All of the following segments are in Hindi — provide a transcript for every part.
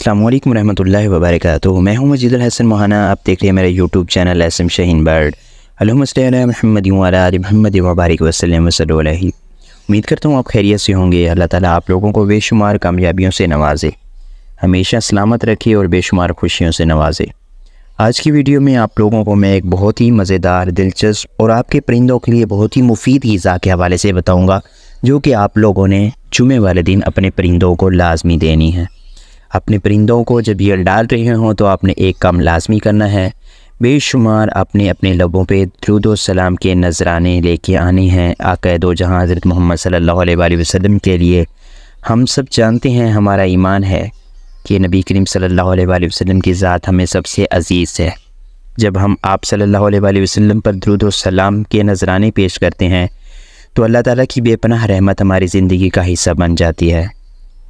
अल्लाम वरम् वबरक मैं हूँ मजीद हसन मोहाना आप देख रहे हैं मेरा यूट्यूब चैनल एसम शहीन बर्ड अलहमद महमद वबारक वसलम वसलही उम्मीद करता हूँ आप खैरियत से होंगे अल्लाह ताला आप लोगों को बेशुमार कामयाबियों से नवाजे हमेशा सलामत रखे और बेशुमार खुशियों से नवाजे आज की वीडियो में आप लोगों को मैं एक बहुत ही मज़ेदार दिलचस्प और आपके परिंदों के लिए बहुत ही मुफीद गज़ा के हवाले से बताऊँगा जो कि आप लोगों ने जुमे वाले दिन अपने परिंदों को लाजमी देनी है अपने परिंदों को जब ये डाल रहे हों तो आपने एक काम लाजमी करना है बेशुमार अपने अपने लबों पे सलाम के नजराने लेके आने हैं आकैद दो जहाँ हज़रत मोहम्मद सल्लल्लाहु अलैहि वसल्लम के लिए हम सब जानते हैं हमारा ईमान है कि नबी करीम सल्लल्लाहु अलैहि वसल्लम की ज़ात हमें सबसे अज़ीज़ है जब हम आप सल्लल्लाहु अलैहि वसल्लम पर द्रुद सलाम के नजराने पेश करते हैं तो अल्लाह ताली की बेपनाह रहमत हमारी ज़िंदगी का हिस्सा बन जाती है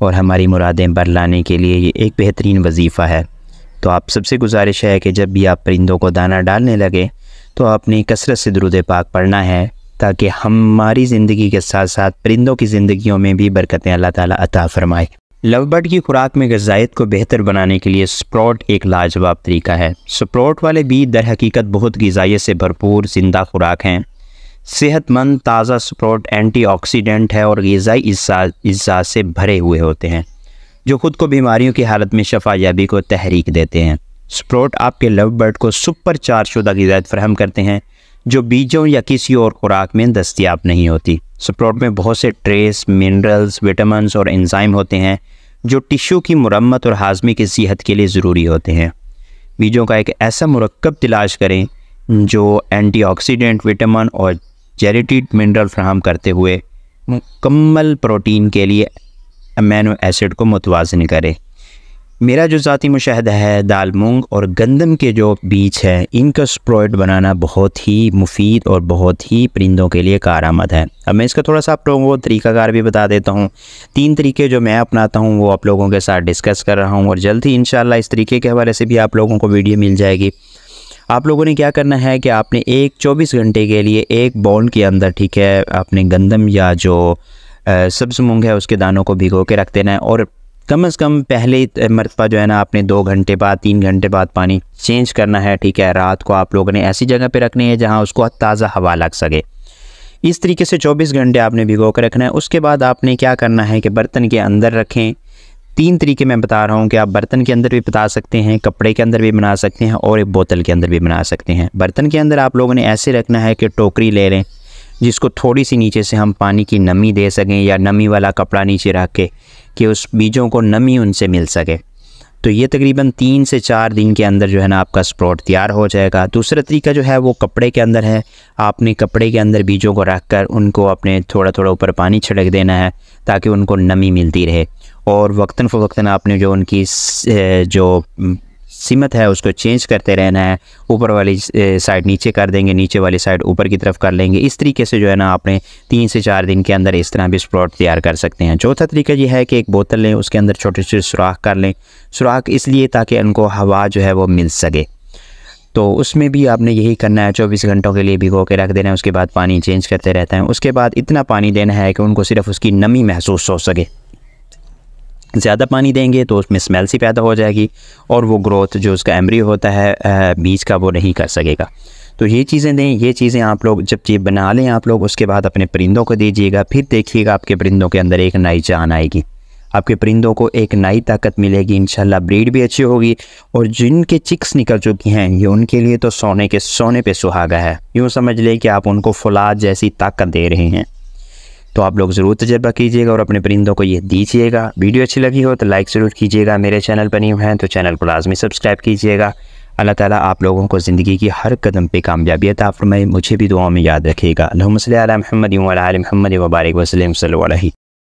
और हमारी मुरादें बर लाने के लिए ये एक बेहतरीन वजीफ़ा है तो आप सबसे गुजारिश है कि जब भी आप परिंदों को दाना डालने लगे तो आपने कसरत से दरुद पाक पढ़ना है ताकि हमारी ज़िंदगी के साथ साथ परिंदों की ज़िंदगियों में भी बरकतें अल्लाह ताला अता फरमाए लव बर्ड की खुराक में गजाइत को बेहतर बनाने के लिए स्प्रोट एक लाजवाब तरीका है स्प्रोट वाले बीज दर हकीकत बहुत गजाइत से भरपूर जिंदा खुराक हैं सेहतमंद ताज़ा स्प्रोट एंटीऑक्सीडेंट है और गज़ाई इज्जा से भरे हुए होते हैं जो ख़ुद को बीमारियों की हालत में शफायाबी को तहरीक देते हैं स्प्रोट आपके लव बर्ड को सुपर चार शुदा गज़ात फ्राहम करते हैं जो बीजों या किसी और खुराक में दस्तियाब नहीं होती स्प्रोट में बहुत से ट्रेस मिनरल्स विटामिन और एंजाइम होते हैं जो टिश्यू की मरम्मत और हाजमे की सेहत के लिए ज़रूरी होते हैं बीजों का एक ऐसा मरकब तलाश करें जो एंटीऑक्सीडेंट विटामिन और चैरिटी मिनरल फ्राहम करते हुए मुकम्मल प्रोटीन के लिए अमीनो एसिड को मुतवाजन करे मेरा जो ज़ाती मुशाह है दाल मूँग और गंदम के जो बीज हैं इनका स्प्रोइड बनाना बहुत ही मुफीद और बहुत ही परिंदों के लिए कार आमद है अब मैं इसका थोड़ा सा आप लोगों को तरीकाकार भी बता देता हूँ तीन तरीके जो मैं अपनाता हूँ वो आप लोगों के साथ डिस्कस कर रहा हूँ और जल्द ही इन इस तरीके के हवाले से भी आप लोगों को वीडियो मिल जाएगी आप लोगों ने क्या करना है कि आपने एक चौबीस घंटे के लिए एक बॉल के अंदर ठीक है अपने गंदम या जो सब्ज मूँग है उसके दानों को भिगो के रख देना है और कम से कम पहले मरतबा जो है ना आपने दो घंटे बाद तीन घंटे बाद पानी चेंज करना है ठीक है रात को आप लोगों ने ऐसी जगह पे रखनी है जहाँ उसको ताज़ा हवा लग सके इस तरीके से 24 घंटे आपने भिगो कर रखना है उसके बाद आपने क्या करना है कि बर्तन के अंदर रखें तीन तरीके मैं बता रहा हूँ कि आप बर्तन के अंदर भी बता सकते हैं कपड़े के अंदर भी बना सकते हैं और एक बोतल के अंदर भी बना सकते हैं बर्तन के अंदर आप लोगों ने ऐसे रखना है कि टोकरी ले लें जिसको थोड़ी सी नीचे से हम पानी की नमी दे सकें या नमी वाला कपड़ा नीचे रख के कि उस बीजों को नमी उनसे मिल सके तो ये तकरीबन तीन से चार दिन के अंदर जो है ना आपका स्प्रॉट तैयार हो जाएगा दूसरा तरीका जो है वो कपड़े के अंदर है आपने कपड़े के अंदर बीजों को रख कर उनको अपने थोड़ा थोड़ा ऊपर पानी छिड़क देना है ताकि उनको नमी मिलती रहे और वक्ता फ़वक्ता आपने जो उनकी जो सीमत है उसको चेंज करते रहना है ऊपर वाली साइड नीचे कर देंगे नीचे वाली साइड ऊपर की तरफ कर लेंगे इस तरीके से जो है ना आपने तीन से चार दिन के अंदर इस तरह भी स्प्लॉट तैयार कर सकते हैं चौथा तरीका ये है कि एक बोतल लें उसके अंदर छोटे छोटे सुराख कर लें सुराख इसलिए ताकि उनको हवा जो है वो मिल सके तो उसमें भी आपने यही करना है चौबीस घंटों के लिए भिगो के रख देना है उसके बाद पानी चेंज करते रहते हैं उसके बाद इतना पानी देना है कि उनको सिर्फ उसकी नमी महसूस हो सके ज़्यादा पानी देंगे तो उसमें स्मेल सी पैदा हो जाएगी और वो ग्रोथ जो उसका एम्ब्रियो होता है बीज का वो नहीं कर सकेगा तो ये चीज़ें दें ये चीज़ें आप लोग जब चीज बना लें आप लोग उसके बाद अपने परिंदों को दीजिएगा फिर देखिएगा आपके परिंदों के अंदर एक नई जान आएगी आपके परिंदों को एक नई ताकत मिलेगी इनशाला ब्रीड भी अच्छी होगी और जिनके चिक्स निकल चुकी हैं ये उनके लिए तो सोने के सोने पे सुहागा है यूँ समझ लें कि आप उनको फुलाद जैसी ताकत दे रहे हैं तो आप लोग ज़रूर तजर्बा कीजिएगा और अपने परिंदों को ये दीजिएगा वीडियो अच्छी लगी हो तो लाइक ज़रूर कीजिएगा मेरे चैनल पर नहीं हैं तो चैनल को लाजमी सब्सक्राइब कीजिएगा अल्लाह ताला आप लोगों को ज़िंदगी की हर कदम पे कामयाबी अता फरमाए मुझे भी दुआ में याद रखिएगा महमद महमद वबारक वसलम सल्ला